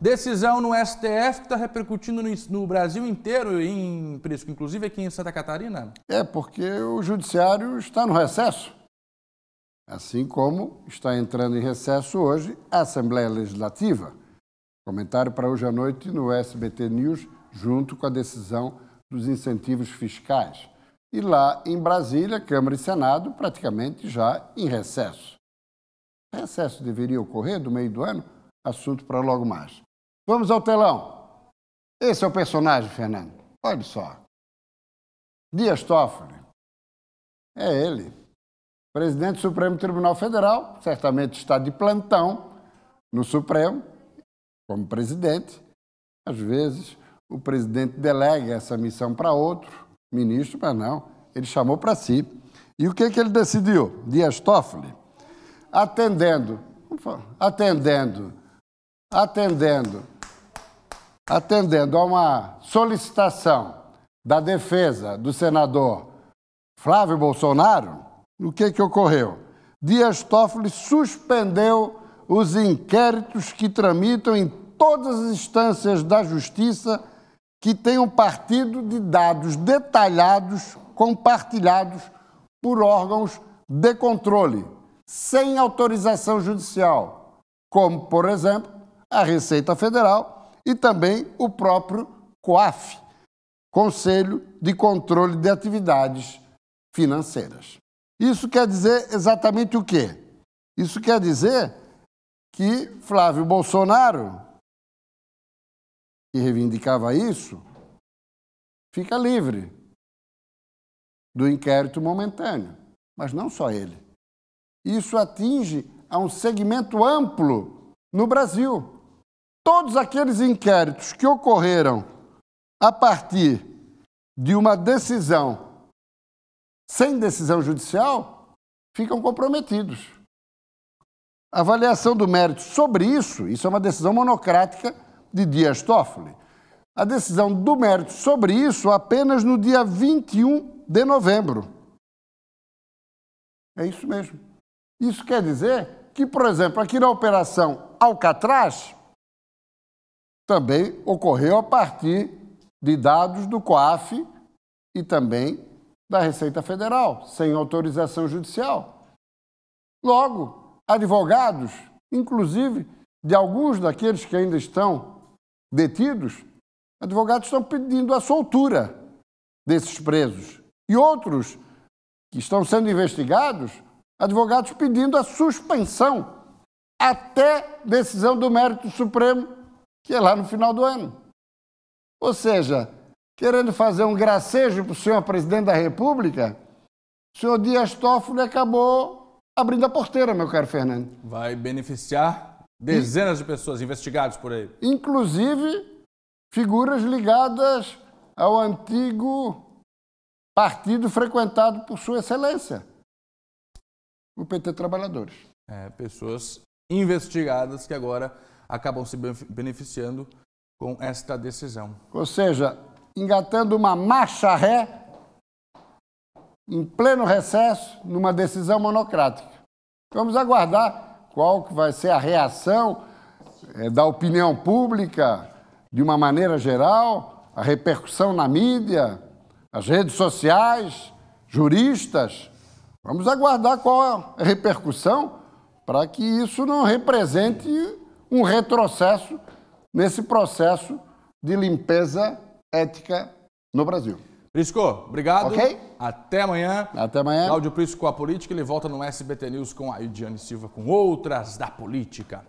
Decisão no STF que está repercutindo no, no, Brasil inteiro, em Prisco, inclusive aqui em Santa Catarina? É, porque o judiciário está no recesso. Assim como está entrando em recesso hoje a Assembleia Legislativa. Comentário para hoje à noite no SBT News, junto com a decisão dos incentivos fiscais. E lá em Brasília, Câmara e Senado praticamente já em recesso. Recesso deveria ocorrer do meio do ano? Assunto para logo mais. Vamos ao telão. Esse é o personagem, Fernando. Olha só. Dias Toffoli. É ele. Presidente do Supremo Tribunal Federal, certamente está de plantão no Supremo, como presidente. Às vezes, o presidente delega essa missão para outro ministro, mas não, ele chamou para si. E o que, é que ele decidiu? Dias Toffoli, atendendo, atendendo, atendendo atendendo a uma solicitação da defesa do senador Flávio Bolsonaro, o que, que ocorreu? Dias Toffoli suspendeu os inquéritos que tramitam em todas as instâncias da justiça que tenham partido de dados detalhados compartilhados por órgãos de controle, sem autorização judicial, como, por exemplo, a Receita Federal e também o próprio COAF, Conselho de Controle de Atividades Financeiras. Isso quer dizer exatamente o quê? Isso quer dizer que Flávio Bolsonaro, que reivindicava isso, fica livre do inquérito momentâneo. Mas não só ele. Isso atinge a um segmento amplo no Brasil todos aqueles inquéritos que ocorreram a partir de uma decisão sem decisão judicial ficam comprometidos. A avaliação do mérito sobre isso, isso é uma decisão monocrática de Dias Toffoli. A decisão do mérito sobre isso apenas no dia 21 de novembro. É isso mesmo. Isso quer dizer que, por exemplo, aqui na operação Alcatraz, também ocorreu a partir de dados do COAF e também da Receita Federal, sem autorização judicial. Logo, advogados, inclusive de alguns daqueles que ainda estão detidos, advogados estão pedindo a soltura desses presos. E outros que estão sendo investigados, advogados pedindo a suspensão até decisão do mérito Supremo que é lá no final do ano. Ou seja, querendo fazer um gracejo para o senhor presidente da República, o senhor Dias Toffoli acabou abrindo a porteira, meu caro Fernando. Vai beneficiar dezenas de pessoas investigadas por aí. Inclusive figuras ligadas ao antigo partido frequentado por Sua Excelência, o PT Trabalhadores. É, pessoas investigadas que agora acabam se beneficiando com esta decisão. Ou seja, engatando uma marcha ré em pleno recesso numa decisão monocrática. Vamos aguardar qual que vai ser a reação eh, da opinião pública de uma maneira geral, a repercussão na mídia, as redes sociais, juristas. Vamos aguardar qual a repercussão para que isso não represente um retrocesso nesse processo de limpeza ética no Brasil. Prisco, obrigado. Ok? Até amanhã. Até amanhã. Cláudio Prisco com a política. Ele volta no SBT News com a Ediane Silva com outras da política.